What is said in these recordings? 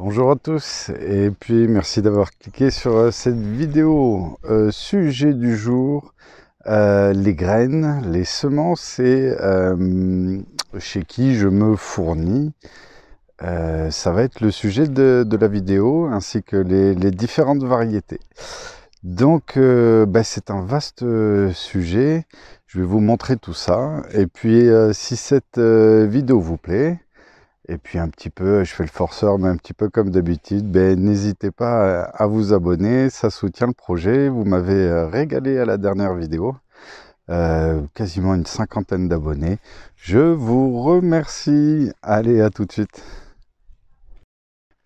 Bonjour à tous et puis merci d'avoir cliqué sur euh, cette vidéo. Euh, sujet du jour, euh, les graines, les semences et chez qui je me fournis. ça va être le sujet de, la vidéo ainsi que les, différentes variétés. Donc bah, c'est un vaste sujet, je vais vous montrer tout ça et puis si cette vidéo vous plaît, et puis un petit peu, je fais le forceur, mais un petit peu comme d'habitude, ben, n'hésitez pas euh, à vous abonner, ça soutient le projet. Vous m'avez euh, régalé à la dernière vidéo, euh, quasiment une cinquantaine d'abonnés. Je vous remercie. Allez, à tout de suite.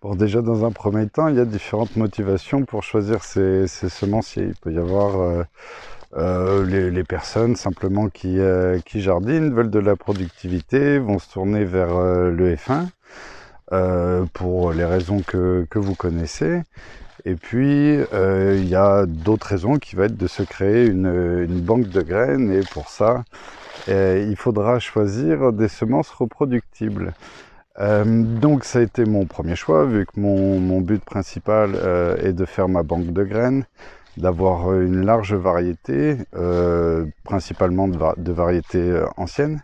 Bon, déjà dans un premier temps, il y a différentes motivations pour choisir ces, semenciers. Il peut y avoir... Euh, les, personnes simplement euh, qui, jardinent, veulent de la productivité, vont se tourner vers euh, le F1 pour les raisons que, vous connaissez. Et puis, il y a d'autres raisons qui va être de se créer une, banque de graines. Et pour ça, il faudra choisir des semences reproductibles. donc ça a été mon premier choix, vu que mon but principal est de faire ma banque de graines d'avoir euh, une large variété, euh, principalement de, variétés euh, anciennes,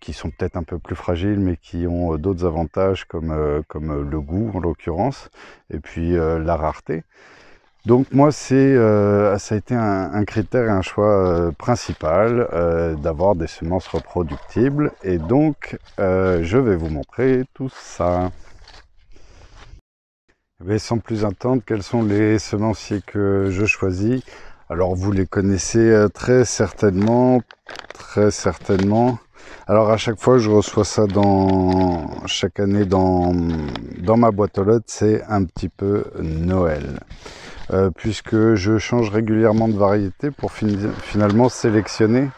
qui sont peut-être un peu plus fragiles, mais qui ont d'autres avantages comme, le goût en l'occurrence, et puis la rareté. Donc moi, ça a été un, un, critère et un choix principal d'avoir des semences reproductibles. Et donc, je vais vous montrer tout ça. Mais sans plus attendre, quels sont les semenciers que je choisis Alors vous les connaissez euh, très certainement, très certainement. Alors à chaque fois, je reçois ça dans chaque année dans, dans ma boîte aux lettres, c'est un petit peu Noël. Euh, puisque je change régulièrement de variété pour finalement sélectionner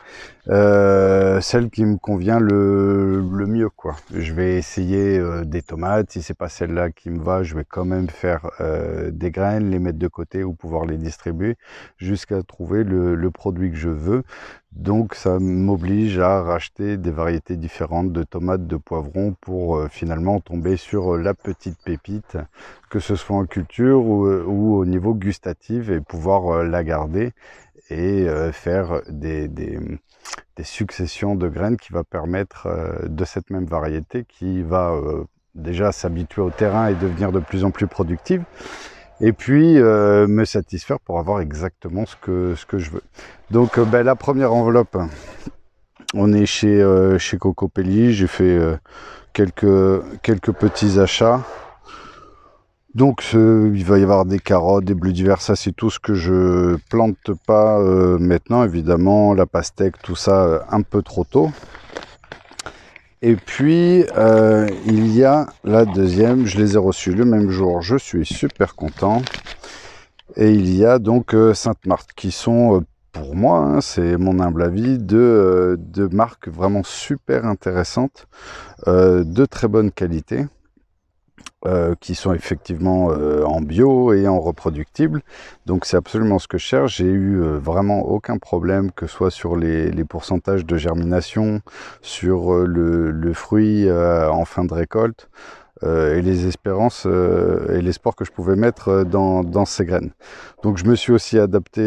euh, celle qui me convient le, mieux quoi. Je vais essayer euh, des tomates, si c'est pas celle-là qui me va, je vais quand même faire euh, des graines, les mettre de côté ou pouvoir les distribuer jusqu'à trouver le, produit que je veux. Donc ça m'oblige à racheter des variétés différentes de tomates, de poivrons pour finalement tomber sur la petite pépite, que ce soit en culture ou, ou au niveau gustatif et pouvoir la garder et euh, faire des, successions de graines qui va permettre euh, de cette même variété qui va euh, déjà s'habituer au terrain et devenir de plus en plus productive et puis me satisfaire pour avoir exactement ce que, ce que je veux. Donc ben, la première enveloppe, on est chez, chez Cocopelli, j'ai fait quelques petits achats. Donc il va y avoir des carottes, des bleus divers, ça c'est tout ce que je plante pas euh, maintenant, évidemment, la pastèque, tout ça euh, un peu trop tôt. Et puis, euh, il y a la deuxième, je les ai reçus le même jour, je suis super content. Et il y a donc Sainte-Marthe, qui sont, pour moi, hein, c'est mon humble avis, deux, de marques vraiment super intéressantes, de très bonne qualité. Euh, qui sont effectivement euh, en bio et en reproductible. Donc c'est absolument ce que je cherche. J'ai eu euh, vraiment aucun problème que ce soit sur les, les pourcentages de germination, sur le, le, fruit en fin de récolte. et les espérances euh, et l'espoir que je pouvais mettre dans, dans, ces graines. Donc je me suis aussi adapté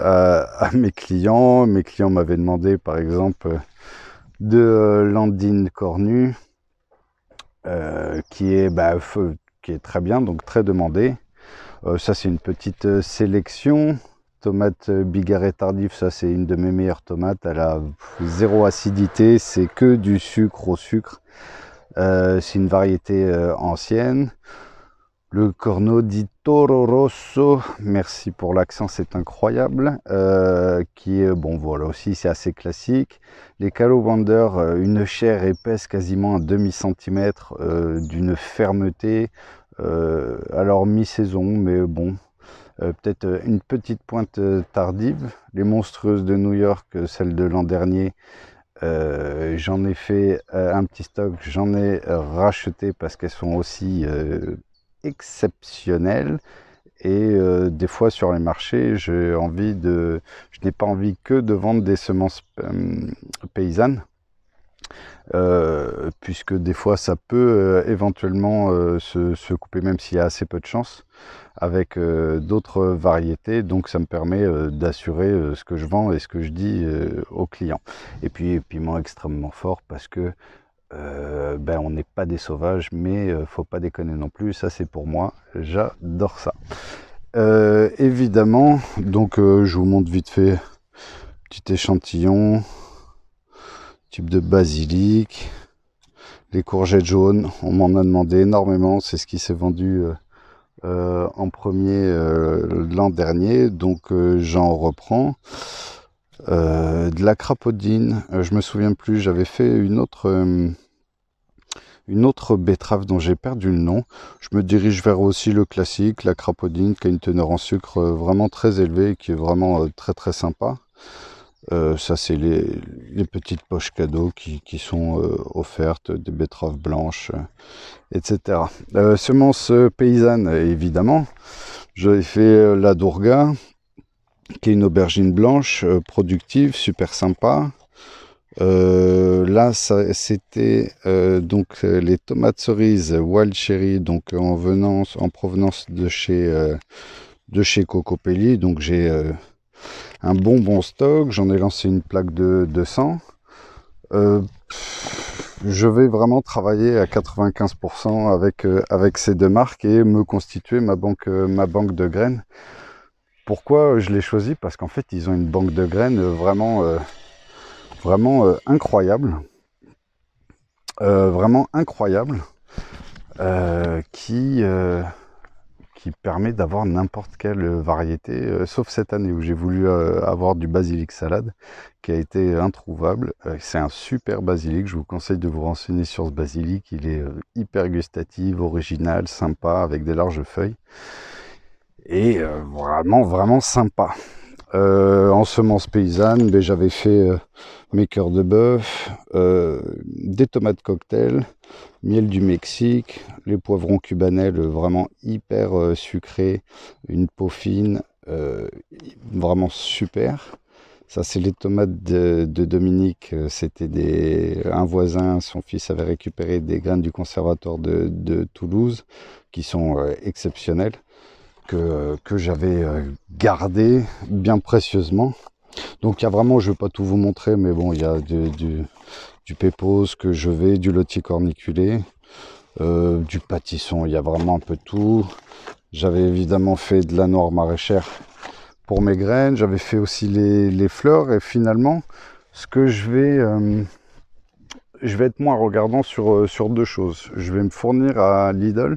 à, à, mes clients. Mes clients m'avaient demandé par exemple de l'andine cornue euh, qui, est, bah, qui est très bien, donc très demandé. Euh, ça, c'est une petite euh, sélection. Tomate bigarret tardive ça, c'est une de mes meilleures tomates. Elle a zéro acidité, c'est que du sucre au sucre. c'est une variété ancienne. Le Corno di Toro Rosso, merci pour l'accent, c'est incroyable. Euh, qui est, bon voilà aussi, c'est assez classique. Les Calo Wander, euh, une chair épaisse, quasiment un demi-centimètre, euh, d'une fermeté. alors mi-saison, mais bon, peut-être une petite pointe tardive. Les monstrueuses de New York, celles de l'an dernier, j'en ai fait un petit stock, j'en ai racheté parce qu'elles sont aussi exceptionnel. Et euh, des fois sur les marchés, j'ai envie de, je n'ai pas envie que de vendre des semences paysannes, euh, puisque des fois ça peut euh, éventuellement se, se, couper, même s'il y a assez peu de chance, avec d'autres variétés. Donc ça me permet d'assurer ce que je vends et ce que je dis aux clients. Et puis piment extrêmement fort parce que euh, ben on n'est pas des sauvages, mais euh, faut pas déconner non plus. Ça, c'est pour moi. J'adore ça. Euh, évidemment, donc je vous montre vite fait petit échantillon, type de basilic, les courgettes jaunes. On m'en a demandé énormément. C'est ce qui s'est vendu. en premier l'an dernier, donc j'en reprends. Euh, de la crapaudine, euh, je me souviens plus, j'avais fait une autre, euh, une autre betterave dont j'ai perdu le nom. Je me dirige vers aussi le classique, la crapaudine, qui a une teneur en sucre vraiment très élevée et qui est vraiment très très sympa. ça, c'est les, petites poches cadeaux qui, sont offertes, des betteraves blanches, etc. semences paysannes, évidemment. J'avais fait la dourga, qui est une aubergine blanche, euh, productive, super sympa. Euh, là, c'était euh, donc les tomates cerises Wild Cherry, donc en, provenance de chez, de Cocopelli. Donc j'ai un bon bon stock. J'en ai lancé une plaque de 200. je vais vraiment travailler à 95% avec, avec ces deux marques et me constituer banque, ma banque de graines. Pourquoi euh, je l'ai choisi Parce qu'en fait, ils ont une banque de graines euh, vraiment, euh, vraiment incroyable. vraiment incroyable. qui, qui permet d'avoir n'importe quelle variété, sauf cette année où j'ai voulu avoir du basilic salade qui a été introuvable. C'est un super basilic, je vous conseille de vous renseigner sur ce basilic. Il est hyper gustatif, original, sympa, avec des larges feuilles et euh, vraiment vraiment sympa. Euh, en semences paysannes, ben, j'avais fait euh, mes cœurs de bœuf, des tomates cocktail, miel du Mexique, les poivrons cubanels vraiment hyper sucrés, une peau fine, vraiment super. Ça, c'est les tomates de, Dominique. C'était des, un voisin, son fils avait récupéré des graines du conservatoire de Toulouse, qui sont exceptionnelles que, j'avais euh, gardé bien précieusement. Donc il y a vraiment, je ne vais pas tout vous montrer, mais bon, il y a du, du, pépose que je vais, du lotier corniculé, euh, du pâtisson, il y a vraiment un peu tout. J'avais évidemment fait de la noire maraîchère pour mes graines, j'avais fait aussi les, fleurs, et finalement, ce que je vais... Euh, je vais être moins regardant sur, sur deux choses. Je vais me fournir à Lidl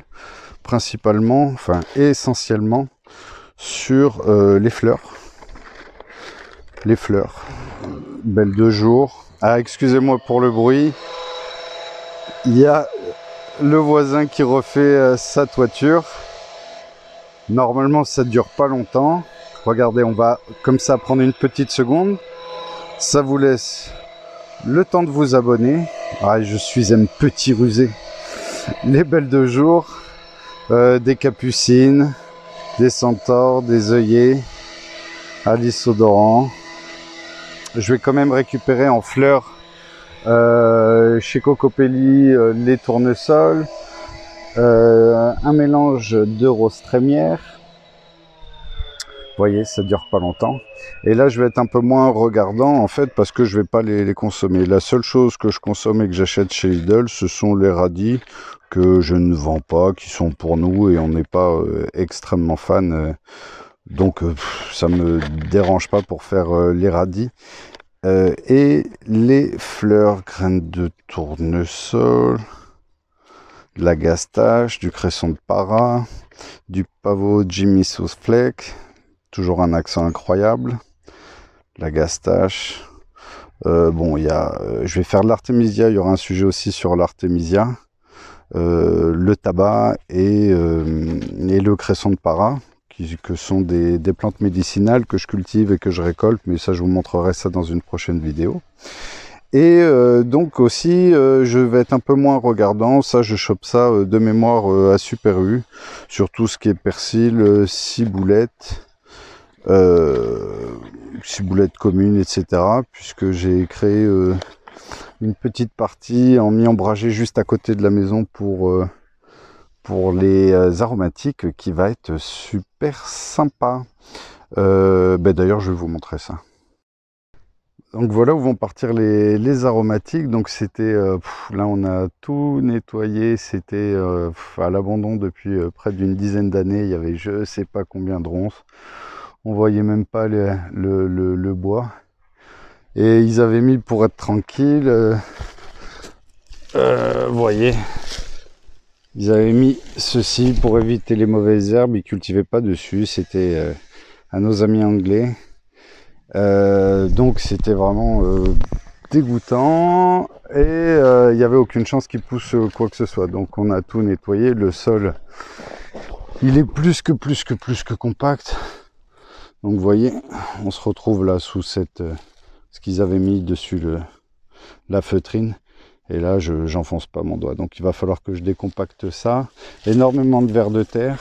principalement, enfin essentiellement sur euh, les fleurs. Les fleurs. belles de jour. Ah, excusez-moi pour le bruit. Il y a le voisin qui refait euh, sa toiture. Normalement, ça dure pas longtemps. Regardez, on va comme ça prendre une petite seconde. Ça vous laisse le temps de vous abonner. Ah, je suis un petit rusé. Les belles de jour. Euh, des capucines, des centaures, des œillets à odorant. Je vais quand même récupérer en fleurs euh, chez Cocopelli euh, les tournesols, un mélange de rose trémière, voyez, ça dure pas longtemps. Et là, je vais être un peu moins regardant, en fait, parce que je vais pas les, consommer. La seule chose que je consomme et que j'achète chez Lidl, ce sont les radis que je ne vends pas, qui sont pour nous, et on n'est pas euh, extrêmement fan. Euh. donc, ça euh, ça me dérange pas pour faire les radis. et les fleurs, graines de tournesol, de la gastache, du cresson de para, du pavot Jimmy Sauce fleck. Toujours un accent incroyable. La gastache. Euh, bon, il euh, je vais faire de l'artémisia. Il y aura un sujet aussi sur l'artémisia, euh, le tabac et, le cresson de para, qui que sont des, des, plantes médicinales que je cultive et que je récolte. Mais ça, je vous montrerai ça dans une prochaine vidéo. Et donc aussi, je vais être un peu moins regardant. Ça, je chope ça de mémoire à Super U, sur tout ce qui est persil, ciboulette ciboulette euh, commune, etc. Puisque j'ai créé euh, une petite partie en mi embragé juste à côté de la maison pour, euh, pour les aromatiques qui va être super sympa. Ben d'ailleurs, je vais vous montrer ça. Donc voilà où vont partir les, les aromatiques. Donc c'était là on a tout nettoyé, c'était à l'abandon depuis près d'une dizaine d'années. Il y avait je sais pas combien de ronces on voyait même pas le, le, bois. Et ils avaient mis pour être tranquille, euh, euh, voyez, ils avaient mis ceci pour éviter les mauvaises herbes, ils cultivaient pas dessus, c'était euh, à nos amis anglais. donc c'était vraiment dégoûtant et il n'y avait aucune chance qu'ils pousse quoi que ce soit. Donc on a tout nettoyé. Le sol, il est plus que plus que plus que compact. Donc vous voyez, on se retrouve là sous cette, euh, ce qu'ils avaient mis dessus le, la feutrine. Et là, je n'enfonce pas mon doigt. Donc il va falloir que je décompacte ça. Énormément de vers de terre.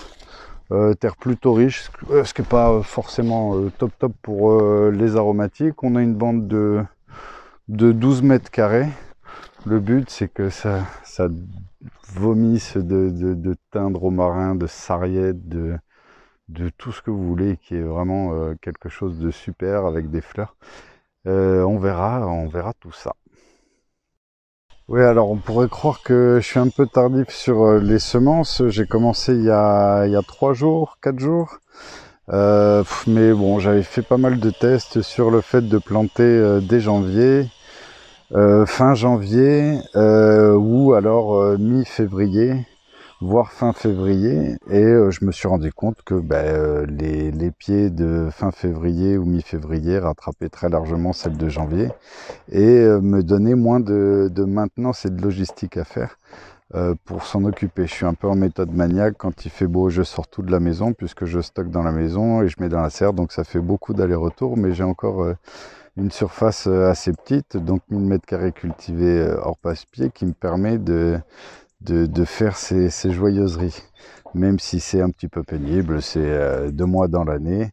Euh, terre plutôt riche, ce euh, qui n'est pas forcément top top pour les aromatiques. On a une bande de, de 12 mètres carrés. Le but, c'est que ça, ça vomisse de, de, de marins, de de sarriette, de, de tout ce que vous voulez, qui est vraiment euh, quelque chose de super avec des fleurs. Euh, on verra, on verra tout ça. Oui, alors on pourrait croire que je suis un peu tardif sur euh, les semences. J'ai commencé il y a, il y a 3 jours, quatre jours. mais bon, j'avais fait pas mal de tests sur le fait de planter dès janvier, fin janvier ou alors mi-février voire fin février. Et euh, je me suis rendu compte que ben, euh, les, les, pieds de fin février ou mi-février rattrapaient très largement celles de janvier et euh, me donnaient moins de, maintenance et de logistique à faire pour s'en occuper. Je suis un peu en méthode maniaque. Quand il fait beau, je sors tout de la maison puisque je stocke dans la maison et je mets dans la serre. Donc ça fait beaucoup d'aller-retour, mais j'ai encore une surface assez petite, donc 1000 mètres carrés cultivés hors passe-pied, qui me permet de, de, de faire ces, ces, joyeuseries, même si c'est un petit peu pénible, c'est euh, deux mois dans l'année,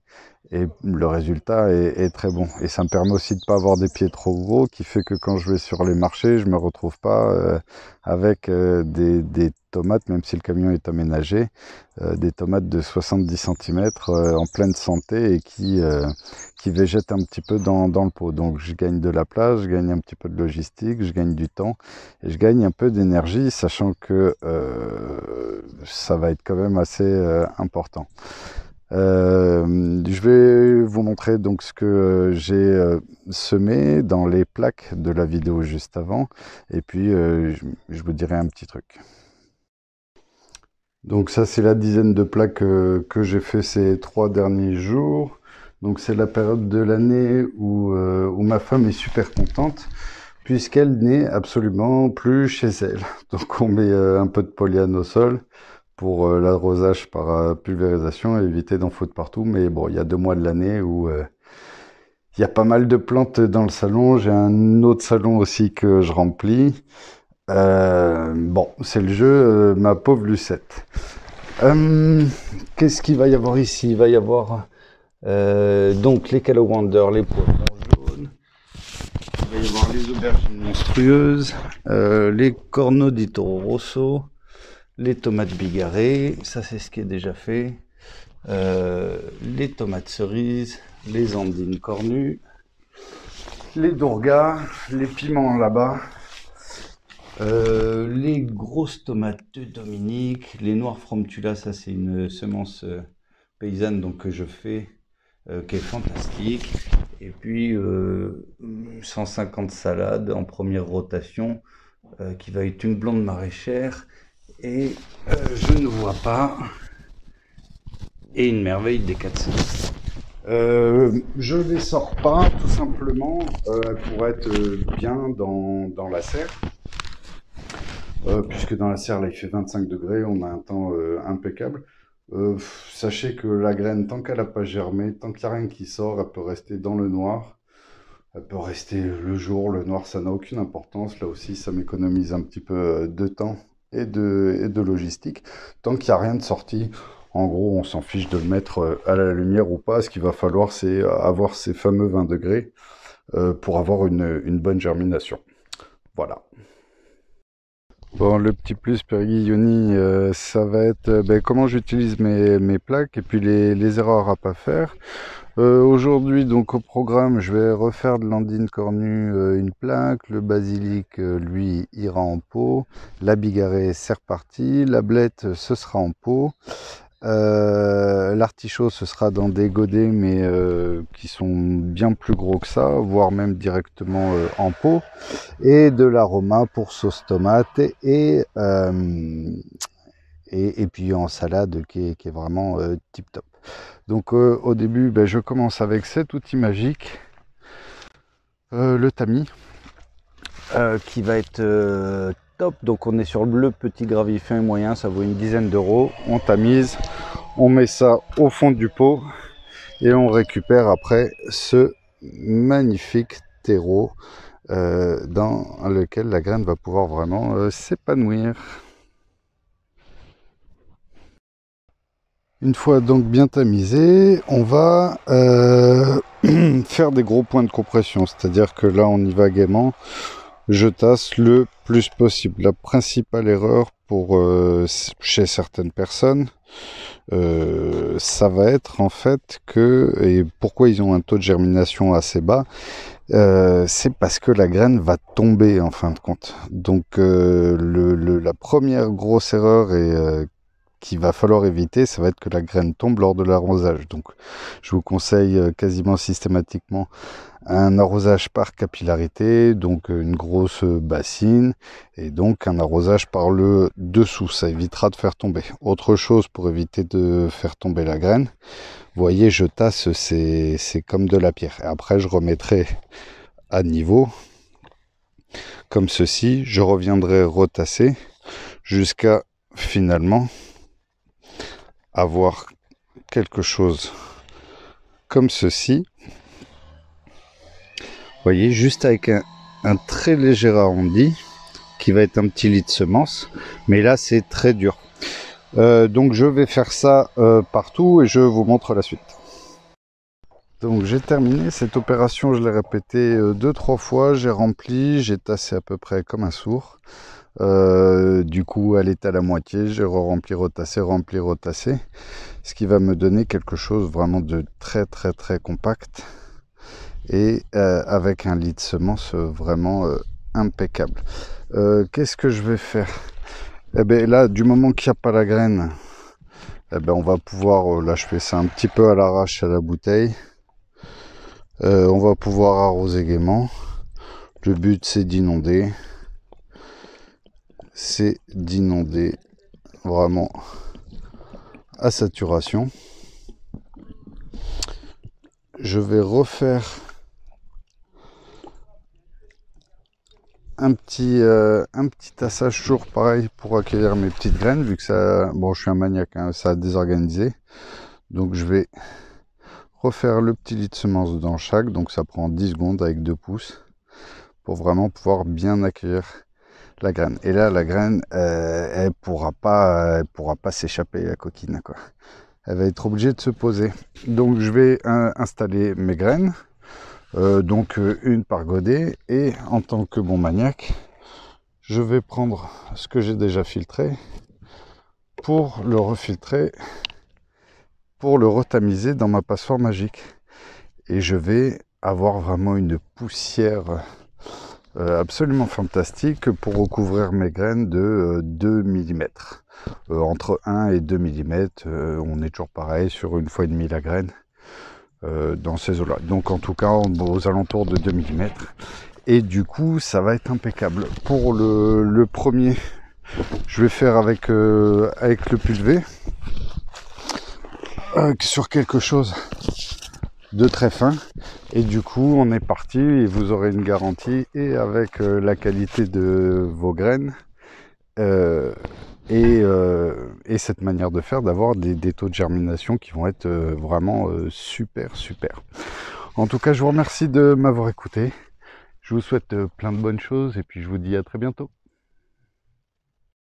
et le résultat est, très bon. Et ça me permet aussi de ne pas avoir des pieds trop gros, qui fait que quand je vais sur les marchés, je ne me retrouve pas euh, avec euh, des, tomates, même si le camion est aménagé, euh, des tomates de 70 cm en pleine santé et qui, qui végètent un petit peu dans, dans, le pot. Donc je gagne de la place, je gagne un petit peu de logistique, je gagne du temps et je gagne un peu d'énergie, sachant que ça va être quand même assez important. Euh, je vais vous montrer donc ce que euh, j'ai euh, semé dans les plaques de la vidéo juste avant et puis je, vous dirai un petit truc. Donc ça c'est la dizaine de plaques que j'ai fait ces trois derniers jours. Donc c'est la période de l'année où, où, ma femme est super contente puisqu'elle n'est absolument plus chez elle. Donc on met un peu de polyane au sol pour euh, l'arrosage par euh, pulvérisation et éviter d'en foutre partout. Mais bon, il y a deux mois de l'année où euh, il y a pas mal de plantes dans le salon. J'ai un autre salon aussi que je remplis. bon, c'est le jeu, ma pauvre Lucette. Qu'est-ce qu'il va y avoir ici Il va y avoir donc les callowanders les poivrons jaunes. va avoir les aubergines monstrueuses, les corneaux di Rosso, les tomates bigarrées, ça c'est ce qui est déjà fait, euh, les tomates cerises, les andines cornues, les dourgas, les piments là-bas, euh, les grosses tomates de Dominique, les noirs fromtula, ça c'est une semence euh, paysanne donc, que je fais, qui est fantastique. Et puis 150 salades en première rotation, qui va être une blonde maraîchère et euh, je ne vois pas. Et une merveille des 400. Euh, je les sors pas, tout simplement, euh, pour être euh, bien dans, dans la serre. puisque dans la serre, là, il fait 25 degrés, on a un temps impeccable. sachez que la graine, tant qu'elle n'a pas germé, tant qu'il n'y a rien qui sort, elle peut rester dans le noir. Elle peut rester le jour, le noir, ça n'a aucune importance. Là aussi, ça m'économise un petit peu de temps et de, et de logistique. Tant qu'il n'y a rien de sorti, en gros, on s'en fiche de le mettre euh, à la lumière ou pas. Ce qu'il va falloir, c'est avoir ces fameux 20 degrés euh, pour avoir une, bonne germination. Voilà. Bon, le petit plus Perguilloni, euh, ça va être ben, comment j'utilise mes, plaques et puis les, les erreurs à pas faire. Euh, aujourd'hui, donc au programme, je vais refaire de l'andine cornue euh, une plaque, le basilic, euh, lui, ira en pot, la bigarrée, c'est reparti, la blette, ce sera en pot, l'artichaut, ce sera dans des godets, mais qui sont bien plus gros que ça, voire même directement en pot, et de l'aroma pour sauce tomate et et, puis en salade qui est, vraiment euh, tip top. Donc euh, au début, ben, je commence avec cet outil magique, euh, le tamis, qui va être top. Donc on est sur le petit gravier fin moyen, ça vaut une dizaine d'euros. On tamise, on met ça au fond du pot et on récupère après ce magnifique terreau dans lequel la graine va pouvoir vraiment s'épanouir. Une fois donc bien tamisé, on va euh, faire des gros points de compression, c'est-à-dire que là on y va gaiement, je tasse le plus possible. La principale erreur pour euh, chez certaines personnes, euh, ça va être en fait que, et pourquoi ils ont un taux de germination assez bas, c'est parce que la graine va tomber en fin de compte. Donc le, la première grosse erreur est va falloir éviter, ça va être que la graine tombe lors de l'arrosage. Donc je vous conseille euh, quasiment systématiquement un arrosage par capillarité, donc euh, une grosse euh, bassine, et donc un arrosage par le dessous, ça évitera de faire tomber. Autre chose pour éviter de faire tomber la graine, voyez, je tasse, c'est comme de la pierre. Et après, je remettrai à niveau, comme ceci, je reviendrai retasser jusqu'à finalement avoir quelque chose comme ceci. Vous voyez, juste avec un, très léger arrondi qui va être un petit lit de semence, mais là c'est très dur. Euh, donc je vais faire ça euh, partout et je vous montre la suite. Donc j'ai terminé cette opération, je l'ai répété euh, deux, trois fois, j'ai rempli, j'ai tassé à peu près comme un sourd. Euh, du coup, elle est à la moitié, j'ai re-rempli, retassé, rempli, retassé. Ce qui va me donner quelque chose vraiment de très très très compact et euh, avec un lit de semence vraiment impeccable. Qu'est-ce que je vais faire Eh bien là, du moment qu'il n'y a pas la graine, eh ben, on va pouvoir, là ça un petit peu à l'arrache à la bouteille, euh, on va pouvoir arroser gaiement. Le but c'est d'inonder. C'est d'inonder vraiment à saturation. Je vais refaire un petit, euh, un petit tassage jour pareil pour accueillir mes petites graines vu que ça bon je suis un maniaque hein, ça a désorganisé donc je vais refaire le petit lit de semences dans chaque, donc ça prend 10 secondes avec deux pouces pour vraiment pouvoir bien accueillir la graine. Et là, la graine, euh, elle pourra pas, elle pourra pas s'échapper la coquine, quoi. Elle va être obligée de se poser. Donc, je vais euh, installer mes graines, euh, donc une par godet, et en tant que bon maniaque, je vais prendre ce que j'ai déjà filtré pour le refiltrer pour le retamiser dans ma passoire magique. Et je vais avoir vraiment une poussière euh, absolument fantastique pour recouvrir mes graines de 2 euh, mm. Euh, entre 1 et 2 mm, on est toujours pareil sur une fois et demie la graine dans ces eaux-là. Donc en tout cas, aux alentours de 2 mm. Et du coup, ça va être impeccable. Pour le, premier, je vais faire avec, avec le pulvé. Euh, sur quelque chose de très fin. Et du coup, on est parti et vous aurez une garantie et avec euh, la qualité de vos graines euh, et, et, cette manière de faire d'avoir des, des, taux de germination qui vont être vraiment super, super. En tout cas, je vous remercie de m'avoir écouté. Je vous souhaite plein de bonnes choses et puis je vous dis à très bientôt.